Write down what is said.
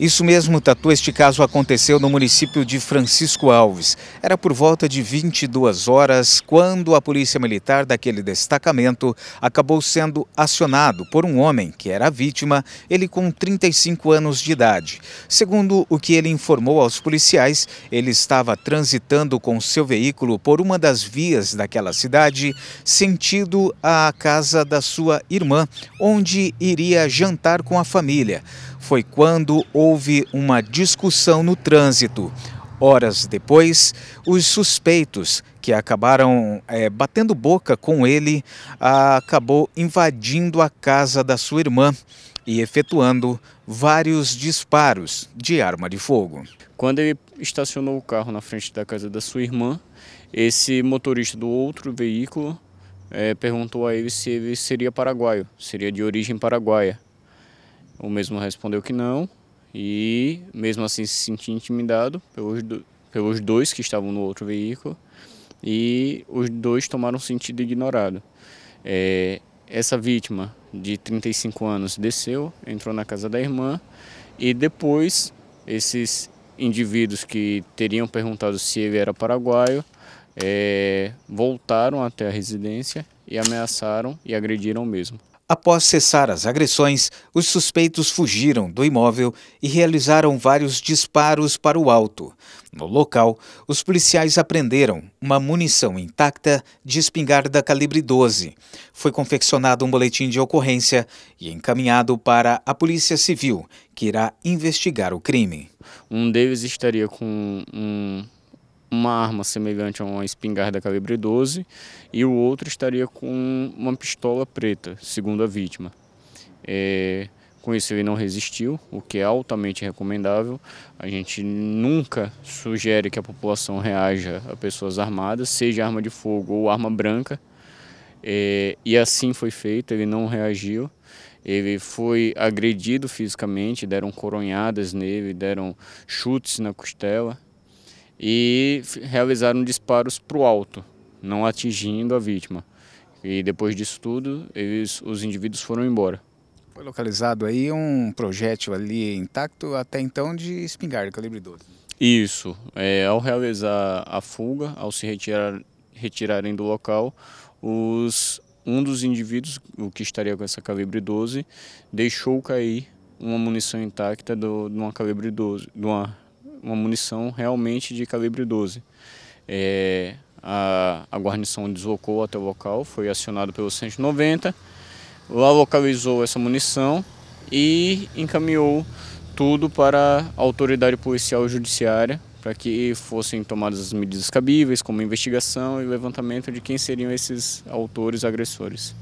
Isso mesmo, Tatu, este caso aconteceu no município de Francisco Alves. Era por volta de 22 horas quando a polícia militar daquele destacamento acabou sendo acionado por um homem que era a vítima, ele com 35 anos de idade. Segundo o que ele informou aos policiais, ele estava transitando com seu veículo por uma das vias daquela cidade, sentido à casa da sua irmã, onde iria jantar com a família foi quando houve uma discussão no trânsito. Horas depois, os suspeitos que acabaram é, batendo boca com ele ah, acabou invadindo a casa da sua irmã e efetuando vários disparos de arma de fogo. Quando ele estacionou o carro na frente da casa da sua irmã, esse motorista do outro veículo é, perguntou a ele se ele seria paraguaio, seria de origem paraguaia. O mesmo respondeu que não e, mesmo assim, se sentiu intimidado pelos, do, pelos dois que estavam no outro veículo e os dois tomaram sentido ignorado. É, essa vítima de 35 anos desceu, entrou na casa da irmã e depois esses indivíduos que teriam perguntado se ele era paraguaio é, voltaram até a residência e ameaçaram e agrediram o mesmo. Após cessar as agressões, os suspeitos fugiram do imóvel e realizaram vários disparos para o alto. No local, os policiais apreenderam uma munição intacta de espingarda calibre 12. Foi confeccionado um boletim de ocorrência e encaminhado para a Polícia Civil, que irá investigar o crime. Um deles estaria com um uma arma semelhante a uma espingarda calibre 12 e o outro estaria com uma pistola preta, segundo a vítima. É, com isso ele não resistiu, o que é altamente recomendável. A gente nunca sugere que a população reaja a pessoas armadas, seja arma de fogo ou arma branca. É, e assim foi feito, ele não reagiu. Ele foi agredido fisicamente, deram coronhadas nele, deram chutes na costela e realizaram disparos para o alto, não atingindo a vítima. E depois disso tudo, eles, os indivíduos foram embora. Foi localizado aí um projétil ali intacto até então de espingarda, calibre 12. Isso. É, ao realizar a fuga, ao se retirar, retirarem do local, os, um dos indivíduos, o que estaria com essa calibre 12, deixou cair uma munição intacta do, de uma calibre 12, de uma uma munição realmente de calibre 12. É, a, a, guarnição deslocou até o local, foi acionado pelo 190, lá localizou essa munição e encaminhou tudo para a autoridade policial e judiciária para que fossem tomadas as medidas cabíveis, como investigação e levantamento de quem seriam esses autores agressores.